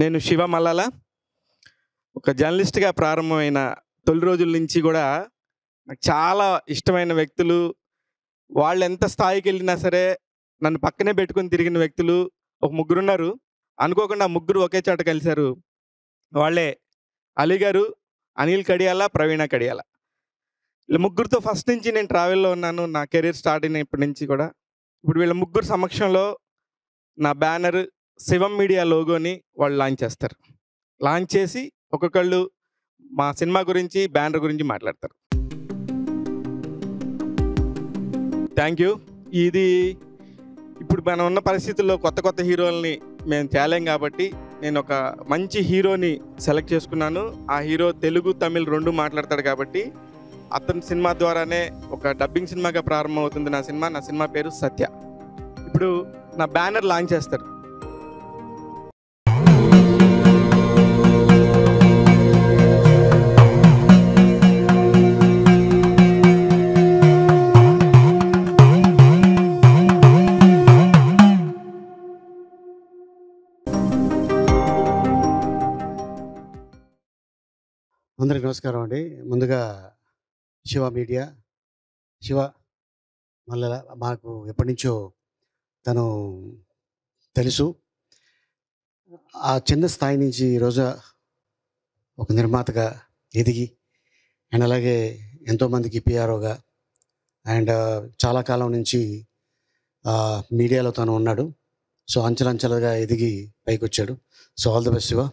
నేను శివ మల్లాల ఒక జర్నలిస్ట్గా ప్రారంభమైన తొలి రోజుల నుంచి కూడా నాకు చాలా ఇష్టమైన వ్యక్తులు వాళ్ళు ఎంత స్థాయికి వెళ్ళినా సరే నన్ను పక్కనే పెట్టుకుని తిరిగిన వ్యక్తులు ఒక ముగ్గురు ఉన్నారు అనుకోకుండా ముగ్గురు ఒకే చోట కలిశారు వాళ్ళే అలీ గారు అనిల్ కడియాల ప్రవీణ కడియాల వీళ్ళ ముగ్గురితో ఫస్ట్ నుంచి నేను ట్రావెల్లో ఉన్నాను నా కెరీర్ స్టార్ట్ అయినప్పటి నుంచి కూడా ఇప్పుడు వీళ్ళ ముగ్గురు సమక్షంలో నా బ్యానర్ శివం మీడియా లోగోని వాళ్ళు లాంచ్ చేస్తారు లాంచ్ చేసి ఒక్కొక్కళ్ళు మా సినిమా గురించి బ్యానర్ గురించి మాట్లాడతారు థ్యాంక్ యూ ఇది ఇప్పుడు మనం ఉన్న పరిస్థితుల్లో కొత్త కొత్త హీరోల్ని మేము తేలేం కాబట్టి నేను ఒక మంచి హీరోని సెలెక్ట్ చేసుకున్నాను ఆ హీరో తెలుగు తమిళ్ రెండు మాట్లాడతాడు కాబట్టి అతని సినిమా ద్వారానే ఒక డబ్బింగ్ సినిమాగా ప్రారంభమవుతుంది నా సినిమా నా సినిమా పేరు సత్య ఇప్పుడు నా బ్యానర్ లాంచ్ చేస్తారు నమస్కారం అండి ముందుగా శివ మీడియా శివ మళ్ళ మాకు ఎప్పటి నుంచో తను తెలుసు ఆ చిన్న స్థాయి నుంచి ఈరోజు ఒక నిర్మాతగా ఎదిగి అండ్ అలాగే ఎంతోమందికి పిఆర్ఓగా అండ్ చాలా కాలం నుంచి మీడియాలో తను ఉన్నాడు సో అంచెలంచెలుగా ఎదిగి పైకి వచ్చాడు so all the best Shiva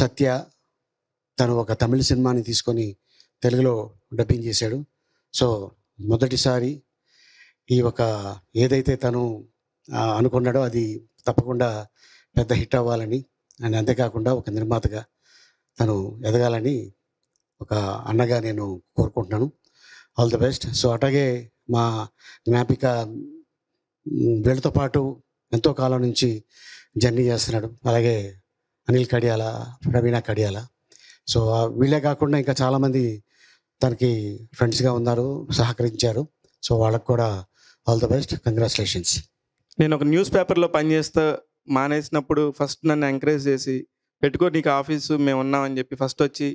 Satya తను ఒక తమిళ సినిమాని తీసుకొని తెలుగులో డబ్బింగ్ చేశాడు సో మొదటిసారి ఈ ఒక ఏదైతే తను అనుకున్నాడో అది తప్పకుండా పెద్ద హిట్ అవ్వాలని అని అంతేకాకుండా ఒక నిర్మాతగా తను ఎదగాలని ఒక అన్నగా నేను కోరుకుంటున్నాను ఆల్ ది బెస్ట్ సో అట్లాగే మా జ్ఞాపిక వీళ్ళతో పాటు ఎంతో కాలం నుంచి జర్నీ చేస్తున్నాడు అలాగే అనిల్ కడియాల రవీనా కడియాల సో వీళ్ళే కాకుండా ఇంకా చాలామంది తనకి ఫ్రెండ్స్గా ఉన్నారు సహకరించారు సో వాళ్ళకు కూడా ఆల్ ద బెస్ట్ కంగ్రాచులేషన్స్ నేను ఒక న్యూస్ పేపర్లో పనిచేస్తా మానేసినప్పుడు ఫస్ట్ నన్ను ఎంకరేజ్ చేసి పెట్టుకో నీకు ఆఫీసు మేము ఉన్నామని చెప్పి ఫస్ట్ వచ్చి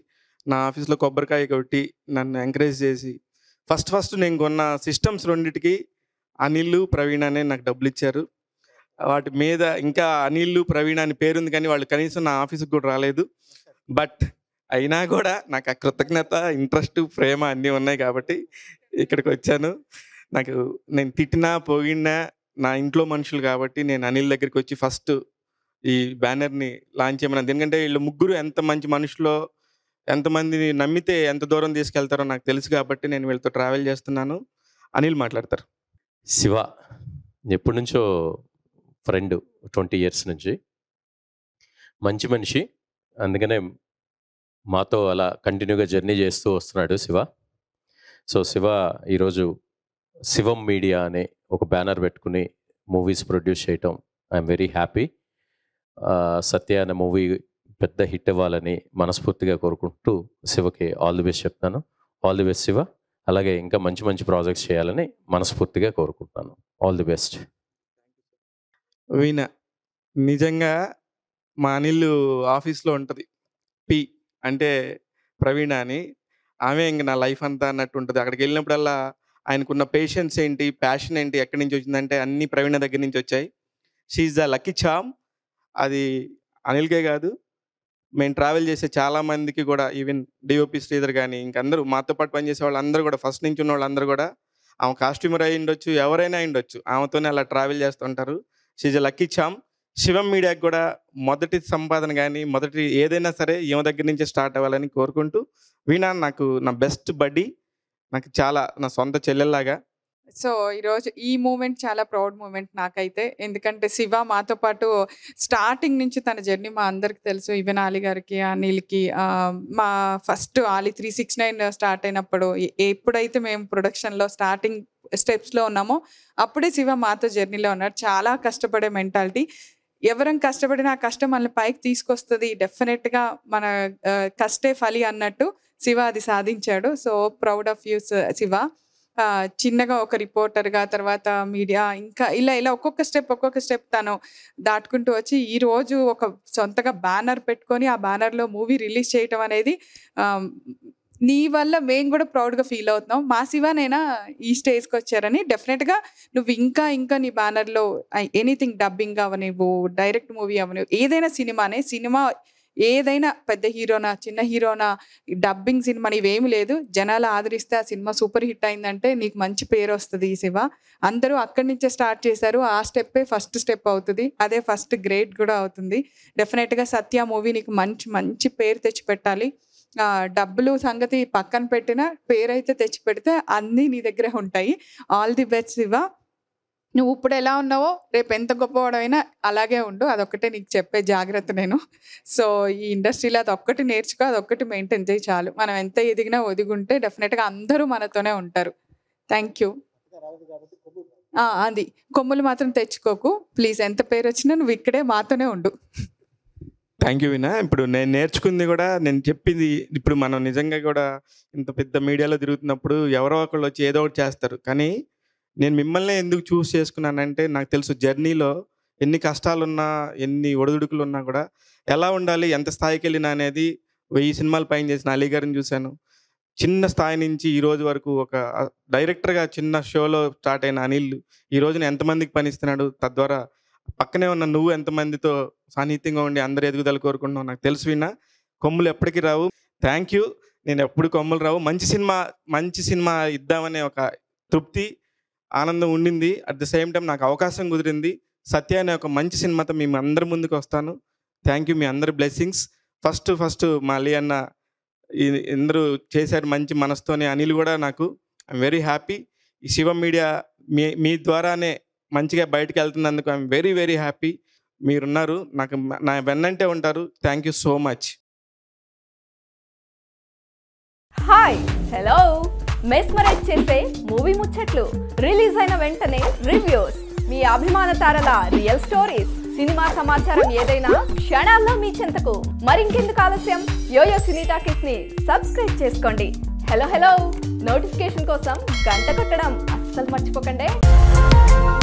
నా ఆఫీస్లో కొబ్బరికాయ కొట్టి నన్ను ఎంకరేజ్ చేసి ఫస్ట్ ఫస్ట్ నేను కొన్న సిస్టమ్స్ రెండింటికి అనిల్ ప్రవీణ్ అనే నాకు డబ్బులు ఇచ్చారు వాటి మీద ఇంకా అనిల్ ప్రవీణ్ అని పేరుంది కానీ వాళ్ళు కనీసం నా ఆఫీస్కి కూడా రాలేదు బట్ అయినా కూడా నాకు ఆ కృతజ్ఞత ఇంట్రెస్ట్ ప్రేమ అన్నీ ఉన్నాయి కాబట్టి ఇక్కడికి వచ్చాను నాకు నేను తిట్టినా పోగినా నా ఇంట్లో మనుషులు కాబట్టి నేను అనిల్ దగ్గరికి వచ్చి ఫస్ట్ ఈ బ్యానర్ని లాంచ్ చేయమన్నాను ఎందుకంటే వీళ్ళు ముగ్గురు ఎంత మంచి మనుషులో ఎంతమందిని నమ్మితే ఎంత దూరం తీసుకెళ్తారో నాకు తెలుసు కాబట్టి నేను వీళ్ళతో ట్రావెల్ చేస్తున్నాను అనిల్ మాట్లాడతారు శివ ఎప్పటి నుంచో ఫ్రెండ్ ట్వంటీ ఇయర్స్ నుంచి మంచి మనిషి అందుకనే మాతో అలా కంటిన్యూగా జర్నీ చేస్తూ వస్తున్నాడు శివ సో శివ ఈరోజు శివం మీడియా అనే ఒక బ్యానర్ పెట్టుకుని మూవీస్ ప్రొడ్యూస్ చేయటం ఐఎమ్ వెరీ హ్యాపీ సత్య అనే మూవీ పెద్ద హిట్ అవ్వాలని మనస్ఫూర్తిగా కోరుకుంటూ శివకి ఆల్ ది బెస్ట్ చెప్తాను ఆల్ ది బెస్ట్ శివ అలాగే ఇంకా మంచి మంచి ప్రాజెక్ట్స్ చేయాలని మనస్ఫూర్తిగా కోరుకుంటాను ఆల్ ది బెస్ట్ వీణ నిజంగా మా అనిల్ ఆఫీస్లో ఉంటుంది పి అంటే ప్రవీణ అని ఆమె ఇంక నా లైఫ్ అంతా అన్నట్టు ఉంటుంది అక్కడికి వెళ్ళినప్పుడల్లా ఆయనకున్న పేషెన్స్ ఏంటి ప్యాషన్ ఏంటి ఎక్కడి నుంచి వచ్చిందంటే అన్ని ప్రవీణ దగ్గర నుంచి వచ్చాయి షీఈ్ ద లక్కీ చామ్ అది అనిల్కే కాదు మేము ట్రావెల్ చేసే చాలా మందికి కూడా ఈవెన్ డిఓపి శ్రీధర్ కానీ ఇంకందరూ మాతో పాటు పనిచేసే వాళ్ళు అందరూ కూడా ఫస్ట్ నుంచి ఉన్న వాళ్ళందరూ కూడా ఆమె కాస్ట్యూమర్ అయి ఉండొచ్చు ఎవరైనా అయి ఉండొచ్చు ఆమెతోనే అలా ట్రావెల్ చేస్తుంటారు షీజ్ లక్కీ చామ్ శివం మీడియాకి కూడా మొదటి సంపాదన కానీ మొదటి ఏదైనా సరే యువ దగ్గర నుంచి స్టార్ట్ అవ్వాలని కోరుకుంటూ వీణా నాకు నా బెస్ట్ బడ్డీ నాకు చాలా నా సొంత చెల్లెల్లాగా సో ఈరోజు ఈ మూమెంట్ చాలా ప్రౌడ్ మూమెంట్ నాకైతే ఎందుకంటే శివ మాతో పాటు స్టార్టింగ్ నుంచి తన జర్నీ మా అందరికి తెలుసు ఈవెన్ ఆలి గారికి అనిల్కి మా first Ali three six nine start అయినప్పుడు ఎప్పుడైతే మేము ప్రొడక్షన్లో స్టార్టింగ్ స్టెప్స్లో ఉన్నామో అప్పుడే శివ మాతో జర్నీలో ఉన్నాడు చాలా కష్టపడే మెంటాలిటీ ఎవరం కష్టపడినా కష్టం మనల్ని పైకి తీసుకొస్తుంది డెఫినెట్గా మన కష్టే ఫలి అన్నట్టు శివ అది సాధించాడు so proud of you Shiva చిన్నగా ఒక రిపోర్టర్గా తర్వాత మీడియా ఇంకా ఇలా ఇలా ఒక్కొక్క స్టెప్ ఒక్కొక్క స్టెప్ తను దాటుకుంటూ వచ్చి ఈ రోజు ఒక సొంతగా బ్యానర్ పెట్టుకొని ఆ బ్యానర్లో మూవీ రిలీజ్ చేయటం అనేది నీ వల్ల మేము కూడా ప్రౌడ్గా ఫీల్ అవుతున్నాం మా శివనైనా ఈ స్టేజ్కి వచ్చారని డెఫినెట్గా నువ్వు ఇంకా ఇంకా నీ బ్యానర్లో ఎనీథింగ్ డబ్బింగ్ అవనివ్వు డైరెక్ట్ మూవీ అవనివ్వు ఏదైనా సినిమానే సినిమా ఏదైనా పెద్ద హీరోనా చిన్న హీరోనా డబ్బింగ్ సినిమా ఇవేమి లేదు జనాలు ఆదరిస్తే ఆ సినిమా సూపర్ హిట్ అయిందంటే నీకు మంచి పేరు వస్తుంది ఈ శివ అందరూ అక్కడి నుంచే స్టార్ట్ చేశారు ఆ స్టెప్పే ఫస్ట్ స్టెప్ అవుతుంది అదే ఫస్ట్ గ్రేట్ కూడా అవుతుంది డెఫినెట్గా సత్య మూవీ నీకు మంచి మంచి పేరు తెచ్చిపెట్టాలి డబ్బులు సంగతి పక్కన పెట్టిన పేరైతే తెచ్చి పెడితే అన్నీ నీ దగ్గరే ఉంటాయి ఆల్ ది బెస్ట్ శివ నువ్వు ఇప్పుడు ఎలా ఉన్నావో రేపు ఎంత గొప్పవాడమైనా అలాగే ఉండు అదొక్కటే నీకు చెప్పే జాగ్రత్త నేను సో ఈ ఇండస్ట్రీలో అది ఒక్కటి నేర్చుకో అది ఒక్కటి మెయింటైన్ చేయి చాలు మనం ఎంత ఎదిగినా ఒదిగుంటే డెఫినెట్గా అందరూ మనతోనే ఉంటారు థ్యాంక్ యూ అది కొమ్ములు మాత్రం తెచ్చుకోకు ప్లీజ్ ఎంత పేరు వచ్చినా నువ్వు ఇక్కడే మాతోనే ఉండు థ్యాంక్ యూ వినా ఇప్పుడు నేను నేర్చుకుంది కూడా నేను చెప్పింది ఇప్పుడు మనం నిజంగా కూడా ఇంత పెద్ద మీడియాలో తిరుగుతున్నప్పుడు ఎవరో ఒకళ్ళు వచ్చి ఏదో ఒకటి చేస్తారు కానీ నేను మిమ్మల్ని ఎందుకు చూస్ చేసుకున్నానంటే నాకు తెలుసు జర్నీలో ఎన్ని కష్టాలున్నా ఎన్ని ఒడిదుడుకులు ఉన్నా కూడా ఎలా ఉండాలి ఎంత స్థాయికి వెళ్ళినా అనేది వెయ్యి సినిమాలు పైన చేసిన అలీగారిని చూశాను చిన్న స్థాయి నుంచి ఈరోజు వరకు ఒక డైరెక్టర్గా చిన్న షోలో స్టార్ట్ అయిన అనిల్ ఈ రోజున ఎంతమందికి పనిస్తున్నాడు తద్వారా పక్కనే ఉన్న నువ్వు ఎంతమందితో సాన్నిహిత్యంగా ఉండి అందరి ఎదుగుదల కోరుకుంటున్నావు నాకు తెలుసు విన్నా కొమ్ములు ఎప్పటికీ రావు థ్యాంక్ యూ నేను ఎప్పుడు కొమ్ములు రావు మంచి సినిమా మంచి సినిమా ఇద్దామనే ఒక తృప్తి ఆనందం ఉండింది అట్ ద సేమ్ టైం నాకు అవకాశం కుదిరింది సత్య అనే ఒక మంచి సినిమాతో మేము అందరి ముందుకు వస్తాను థ్యాంక్ యూ మీ అందరి బ్లెస్సింగ్స్ ఫస్ట్ ఫస్ట్ మళ్ళీ అన్న ఎందరూ చేశారు మంచి మనసుతోనే అనిల్ కూడా నాకు ఐఎమ్ వెరీ హ్యాపీ ఈ శివ మీడియా మీ మీ ద్వారానే మంచిగా బయటకు వెళ్తున్నందుకు ఐఎమ్ వెరీ వెరీ హ్యాపీ మీరున్నారు నాకు నా వెన్నంటే ఉంటారు thank you so much hi hello mesmerize చేసే మూవీ ముచ్చట్లు రిలీజ్ అయిన వెంటనే రివ్యూస్ మీ అభిమాన తారల రియల్ స్టోరీస్ సినిమా సమాచారం ఏదైనా క్షణాల్లో మీ చెంతకు మరింకెందుకు ఆలస్యం యోయో సినీ టాకీస్ ని సబ్స్క్రైబ్ చేసుకోండి హలో హలో నోటిఫికేషన్ కోసం గంట కొట్టడం అస్సలు మర్చిపోకండి